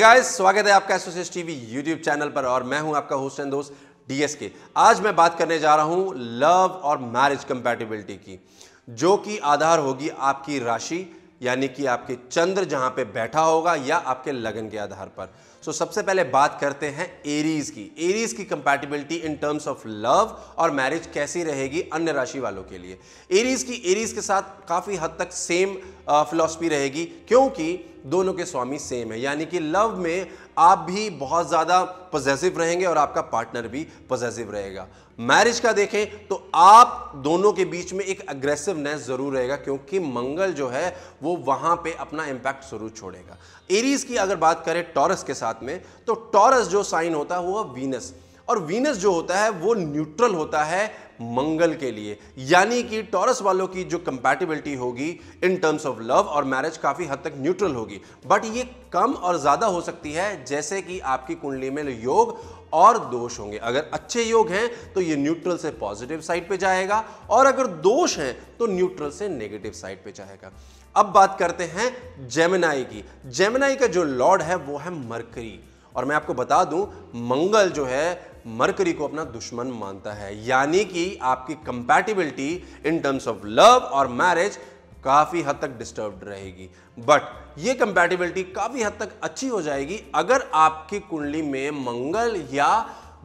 guys स्वागत है आपका एसोसिएट टीवी यूट्यूब चैनल पर और मैं हूं आपका होस्ट एंड दोस्त डीएस के आज मैं बात करने जा रहा हूं लव और मैरिज कंपैटिबिलिटी की जो कि आधार होगी आपकी राशि यानी कि आपके चंद्र जहां पे बैठा होगा या आपके लगन के आधार पर सो so, सबसे पहले बात करते हैं एरीज की एरीज की compatibility in terms of love और मैरिज कैसी रहेगी अन्य राशि वालों के लिए एरीज की एरीज के साथ काफ़ी हद तक सेम फिलॉसफी रहेगी क्योंकि दोनों के स्वामी सेम है यानी कि लव में आप भी बहुत ज़्यादा पॉजेसिव रहेंगे और आपका पार्टनर भी पॉजेसिव रहेगा मैरिज का देखें तो आप दोनों के बीच में एक अग्रेसिवनेस ज़रूर रहेगा क्योंकि मंगल जो है वो वहां पे अपना इंपैक्ट ज़रूर छोड़ेगा एरीज की अगर बात करें टॉरस के साथ में तो टॉरस जो साइन होता है वो वीनस और वीनस जो होता है वो न्यूट्रल होता है मंगल के लिए यानी कि टॉरस वालों की जो कंपैटिबिलिटी होगी इन टर्म्स ऑफ लव और मैरिज काफ़ी हद तक न्यूट्रल होगी बट ये कम और ज़्यादा हो सकती है जैसे कि आपकी कुंडली में योग और दोष होंगे अगर अच्छे योग हैं तो ये न्यूट्रल से पॉजिटिव साइड पे जाएगा और अगर दोष हैं तो न्यूट्रल से नेगेटिव साइड पे जाएगा अब बात करते हैं जेमिनाई की जेमिनाई का जो लॉर्ड है वो है मरकरी और मैं आपको बता दूं मंगल जो है मरकरी को अपना दुश्मन मानता है यानी कि आपकी compatibility in terms of love और मैरिज काफ़ी हद तक डिस्टर्ब रहेगी बट ये कंपैटिबिलिटी काफ़ी हद तक अच्छी हो जाएगी अगर आपकी कुंडली में मंगल या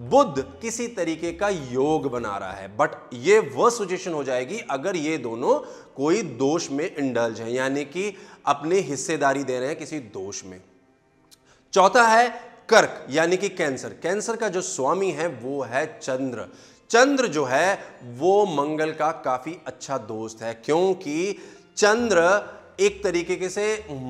बुद्ध किसी तरीके का योग बना रहा है बट ये वह सिचुएशन हो जाएगी अगर ये दोनों कोई दोष में इंडल्ज है यानी कि अपनी हिस्सेदारी दे रहे हैं किसी दोष में चौथा है कर्क यानी कि कैंसर कैंसर का जो स्वामी है वो है चंद्र चंद्र जो है वो मंगल का काफी अच्छा दोस्त है क्योंकि चंद्र एक तरीके के से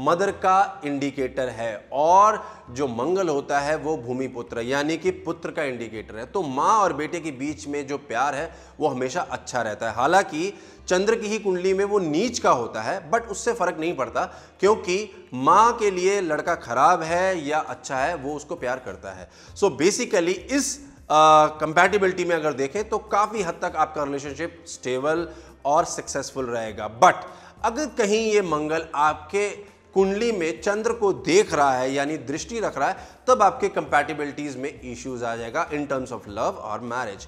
मदर का इंडिकेटर है और जो मंगल होता है वो भूमि पुत्र यानी कि पुत्र का इंडिकेटर है तो माँ और बेटे के बीच में जो प्यार है वो हमेशा अच्छा रहता है हालांकि चंद्र की ही कुंडली में वो नीच का होता है बट उससे फर्क नहीं पड़ता क्योंकि माँ के लिए लड़का खराब है या अच्छा है वो उसको प्यार करता है सो so बेसिकली इस कंपैटिबिलिटी uh, में अगर देखें तो काफ़ी हद तक आपका रिलेशनशिप स्टेबल और सक्सेसफुल रहेगा बट अगर कहीं ये मंगल आपके कुंडली में चंद्र को देख रहा है यानी दृष्टि रख रहा है तब आपके कंपैटिबिलिटीज में इश्यूज आ जाएगा इन टर्म्स ऑफ लव और मैरिज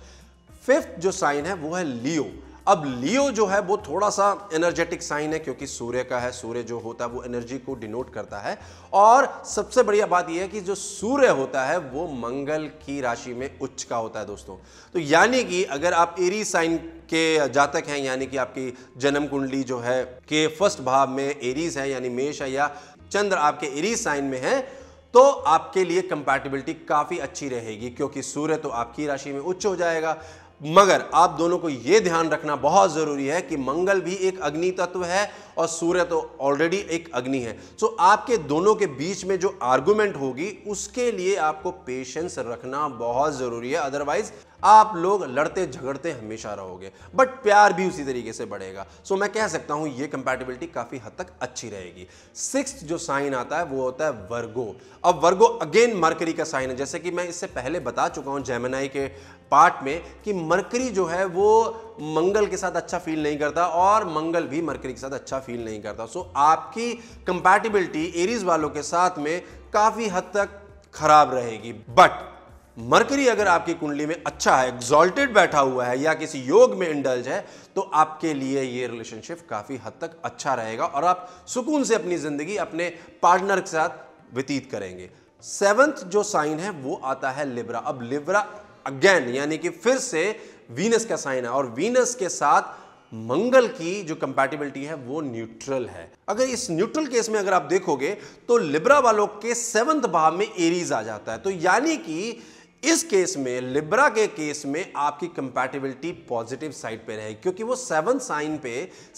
फिफ्थ जो साइन है वो है लियो अब लियो जो है वो थोड़ा सा एनर्जेटिक साइन है क्योंकि सूर्य का है सूर्य जो होता है वो एनर्जी को डिनोट करता है और सबसे बढ़िया बात यह है कि जो सूर्य होता है वो मंगल की राशि में उच्च का होता है दोस्तों तो यानी कि अगर आप एरी साइन के जातक हैं यानी कि आपकी जन्म कुंडली जो है के फर्स्ट भाव में एरीज है यानी मेष है या चंद्र आपके एरीज साइन में है तो आपके लिए कंपैटिबिलिटी काफ़ी अच्छी रहेगी क्योंकि सूर्य तो आपकी राशि में उच्च हो जाएगा मगर आप दोनों को यह ध्यान रखना बहुत ज़रूरी है कि मंगल भी एक अग्नि तत्व है और सूर्य तो ऑलरेडी एक अग्नि है सो so, आपके दोनों के बीच में जो आर्गूमेंट होगी उसके लिए आपको पेशेंस रखना बहुत ज़रूरी है अदरवाइज आप लोग लड़ते झगड़ते हमेशा रहोगे बट प्यार भी उसी तरीके से बढ़ेगा सो so, मैं कह सकता हूं ये कंपैटिबिलिटी काफ़ी हद तक अच्छी रहेगी सिक्स जो साइन आता है वो होता है वर्गो अब वर्गो अगेन मरकरी का साइन है जैसे कि मैं इससे पहले बता चुका हूं जैमिनाई के पार्ट में कि मरकरी जो है वो मंगल के साथ अच्छा फील नहीं करता और मंगल भी मरकरी के साथ अच्छा फील नहीं करता सो आपकी कंपैटिबिलिटी एरीज वालों के साथ में काफ़ी हद तक खराब रहेगी बट मरकरी अगर आपकी कुंडली में अच्छा है एग्जॉल्टेड बैठा हुआ है या किसी योग में इंडल्ज है तो आपके लिए ये रिलेशनशिप काफ़ी हद तक अच्छा रहेगा और आप सुकून से अपनी ज़िंदगी अपने पार्टनर के साथ व्यतीत करेंगे सेवंथ जो साइन है वो आता है लिब्रा अब लिब्रा अगेन यानी कि फिर से वीनस का साइन है और वीनस के साथ मंगल की जो कंपैटिबिलिटी है वो न्यूट्रल है अगर इस न्यूट्रल केस में अगर आप देखोगे तो लिब्रा वालों के सेवंथ भाव में एरीज आ जाता है तो यानी कि इस केस में लिब्रा के केस में आपकी कंपैटिबिलिटी पॉजिटिव साइड पे रहेगी क्योंकि वो सेवंथ साइन पे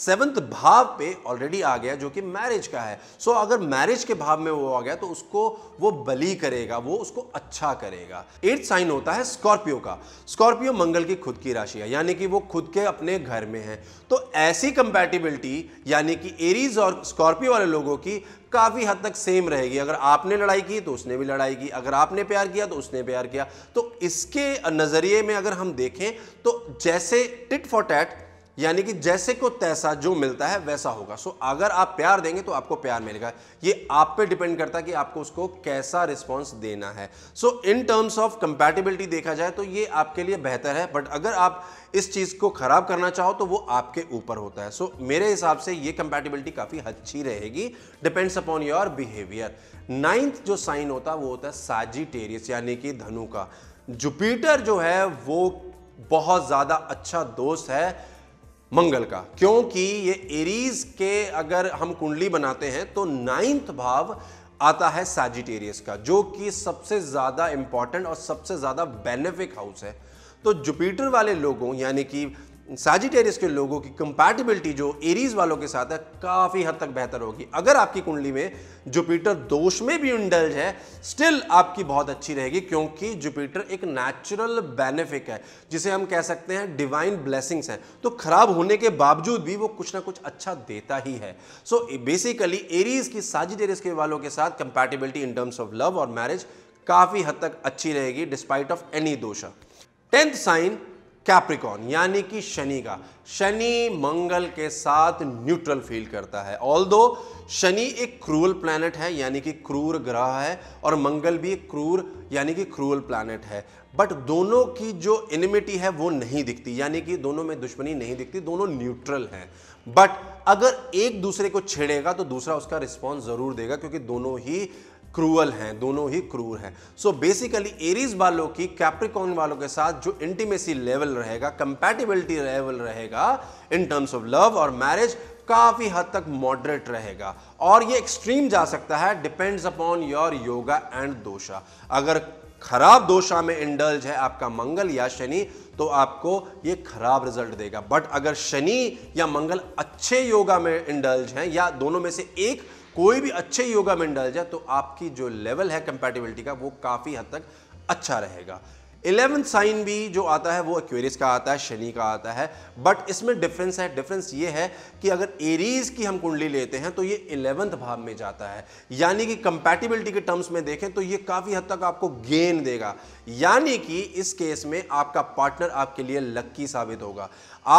सेवंथ भाव पे ऑलरेडी आ गया जो कि मैरिज का है सो so, अगर मैरिज के भाव में वो आ गया तो उसको वो बली करेगा वो उसको अच्छा करेगा एट साइन होता है स्कॉर्पियो का स्कॉर्पियो मंगल की खुद की राशि है यानी कि वो खुद के अपने घर में है तो ऐसी कंपैटिबिलिटी यानी कि एरीज और स्कॉर्पियो वाले लोगों की काफ़ी हद तक सेम रहेगी अगर आपने लड़ाई की तो उसने भी लड़ाई की अगर आपने प्यार किया तो उसने प्यार किया तो इसके नज़रिए में अगर हम देखें तो जैसे टिट फॉर टैट यानी कि जैसे को तैसा जो मिलता है वैसा होगा सो so, अगर आप प्यार देंगे तो आपको प्यार मिलेगा ये आप पे डिपेंड करता है कि आपको उसको कैसा रिस्पॉन्स देना है so in terms of compatibility देखा जाए तो ये आपके लिए बेहतर है बट अगर आप इस चीज़ को ख़राब करना चाहो तो वो आपके ऊपर होता है सो so, मेरे हिसाब से ये कंपैटिबिलिटी काफ़ी अच्छी रहेगी depends upon your behaviour ninth जो साइन होता है वो होता है साजिटेरियस यानी कि धनु का जुपिटर जो है वो बहुत ज़्यादा अच्छा दोस्त है मंगल का क्योंकि ये एरीज के अगर हम कुंडली बनाते हैं तो नाइन्थ भाव आता है सैजिटेरियस का जो कि सबसे ज़्यादा इंपॉर्टेंट और सबसे ज़्यादा बेनिफिक हाउस है तो जुपिटर वाले लोगों यानी कि साजिटेरियस के लोगों की कंपैटिबिलिटी जो एरीज वालों के साथ है काफ़ी हद तक बेहतर होगी अगर आपकी कुंडली में जुपिटर दोष में भी इंडल्ज है स्टिल आपकी बहुत अच्छी रहेगी क्योंकि जुपिटर एक नेचुरल बेनिफिक है जिसे हम कह सकते हैं डिवाइन ब्लेसिंग्स है तो खराब होने के बावजूद भी वो कुछ ना कुछ अच्छा देता ही है सो so, बेसिकली एरीज की साजिटेरियस के वालों के साथ compatibility in terms of love और मैरिज काफ़ी हद तक अच्छी रहेगी despite of any dosha tenth sign Capricorn यानी कि शनि का शनि मंगल के साथ न्यूट्रल फील करता है ऑल दो शनि एक क्रूअल प्लैनेट है यानी कि क्रूर ग्रह है और मंगल भी एक क्रूर यानी कि क्रूअल प्लैनेट है बट दोनों की जो एनिमिटी है वो नहीं दिखती यानी कि दोनों में दुश्मनी नहीं दिखती दोनों न्यूट्रल हैं बट अगर एक दूसरे को छेड़ेगा तो दूसरा उसका रिस्पॉन्स ज़रूर देगा क्योंकि दोनों ही क्रूअल हैं दोनों ही क्रूर हैं सो बेसिकली एरीज वालों की कैप्रिकॉन वालों के साथ जो इंटीमेसी लेवल रहेगा कंपैटिबिलिटी लेवल रहेगा इन टर्म्स ऑफ लव और मैरिज काफ़ी हद तक मॉडरेट रहेगा और ये एक्सट्रीम जा सकता है depends upon your yoga and dosha अगर खराब दोषा में इंडल्ज है आपका मंगल या शनि तो आपको ये खराब रिजल्ट देगा बट अगर शनि या मंगल अच्छे योगा में इंडल्ज हैं या दोनों में से एक कोई भी अच्छे योगा में डल जाए तो आपकी जो लेवल है कंपेटिबिलिटी का वो काफ़ी हद तक अच्छा रहेगा इलेवेंथ साइन भी जो आता है वो एक्वेरियस का आता है शनि का आता है बट इसमें डिफरेंस है डिफरेंस ये है कि अगर एरीज की हम कुंडली लेते हैं तो ये इलेवंथ भाव में जाता है यानी कि कंपैटिबिलिटी के टर्म्स में देखें तो ये काफ़ी हद तक आपको गेन देगा यानी कि इस केस में आपका पार्टनर आपके लिए लक्की साबित होगा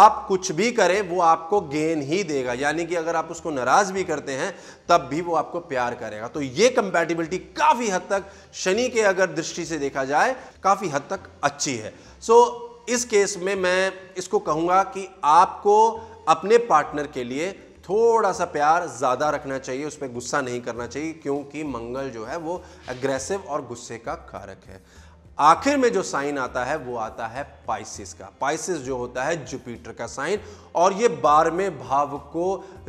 आप कुछ भी करें वो आपको गेन ही देगा यानी कि अगर आप उसको नाराज भी करते हैं तब भी वो आपको प्यार करेगा तो ये कंपैटिबिलिटी काफ़ी हद तक शनि के अगर दृष्टि से देखा जाए काफ़ी हद तक तक अच्छी है सो so, इस केस में मैं इसको कहूँगा कि आपको अपने पार्टनर के लिए थोड़ा सा प्यार ज़्यादा रखना चाहिए उसमें गुस्सा नहीं करना चाहिए क्योंकि मंगल जो है वो अग्रेसिव और गुस्से का कारक है आखिर में जो साइन आता है वो आता है पाइसिस का पाइसिस जो होता है जुपिटर का साइन और ये बारहवें भाव को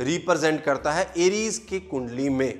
रिप्रेजेंट करता है एरीज की कुंडली में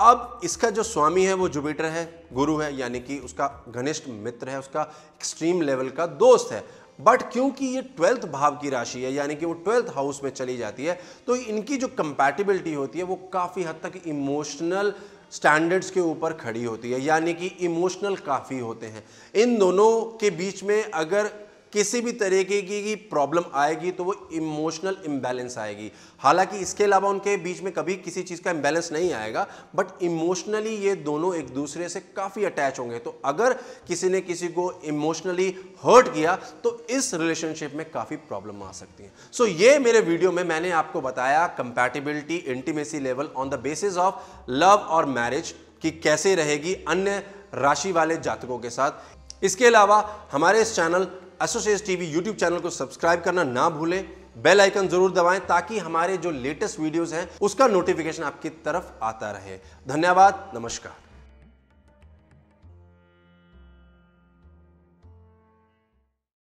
अब इसका जो स्वामी है वो जुपिटर है गुरु है यानी कि उसका घनिष्ठ मित्र है उसका एक्सट्रीम लेवल का दोस्त है बट क्योंकि ये ट्वेल्थ भाव की राशि है यानी कि वो ट्वेल्थ हाउस में चली जाती है तो इनकी जो कंपैटिबिलिटी होती है वो काफ़ी हद तक इमोशनल स्टैंडर्ड्स के ऊपर खड़ी होती है यानी कि इमोशनल काफ़ी होते हैं इन दोनों के बीच में अगर किसी भी तरीके की प्रॉब्लम आएगी तो वो इमोशनल इम्बैलेंस आएगी हालांकि इसके अलावा उनके बीच में कभी किसी चीज़ का इम्बैलेंस नहीं आएगा बट इमोशनली ये दोनों एक दूसरे से काफ़ी अटैच होंगे तो अगर किसी ने किसी को इमोशनली हर्ट किया तो इस रिलेशनशिप में काफ़ी प्रॉब्लम आ सकती है सो so, ये मेरे वीडियो में मैंने आपको बताया compatibility intimacy level on the basis of love और मैरिज कि कैसे रहेगी अन्य राशि वाले जातकों के साथ इसके अलावा हमारे इस channel associate TV YouTube channel को सब्सक्राइब करना ना भूलें बेल आइकन जरूर दबाएं ताकि हमारे जो लेटेस्ट वीडियोस हैं उसका नोटिफिकेशन आपकी तरफ आता रहे धन्यवाद नमस्कार